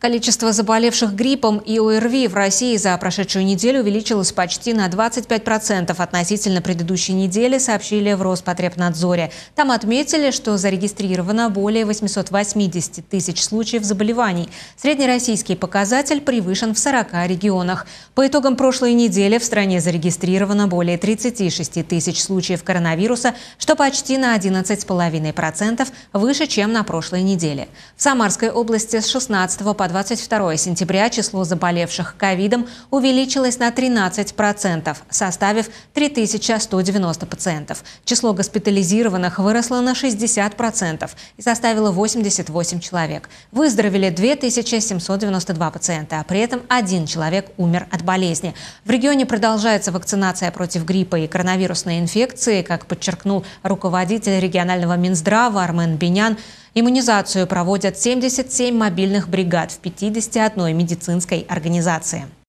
Количество заболевших гриппом и ОРВИ в России за прошедшую неделю увеличилось почти на 25% относительно предыдущей недели, сообщили в Роспотребнадзоре. Там отметили, что зарегистрировано более 880 тысяч случаев заболеваний. Среднероссийский показатель превышен в 40 регионах. По итогам прошлой недели в стране зарегистрировано более 36 тысяч случаев коронавируса, что почти на 11,5% выше, чем на прошлой неделе. В Самарской области с 16 по 22 сентября число заболевших ковидом увеличилось на 13%, составив 3190 пациентов. Число госпитализированных выросло на 60% и составило 88 человек. Выздоровели 2792 пациента, а при этом один человек умер от болезни. В регионе продолжается вакцинация против гриппа и коронавирусной инфекции, как подчеркнул руководитель регионального Минздрава Армен Бенян. Иммунизацию проводят 77 мобильных бригад в 51 медицинской организации.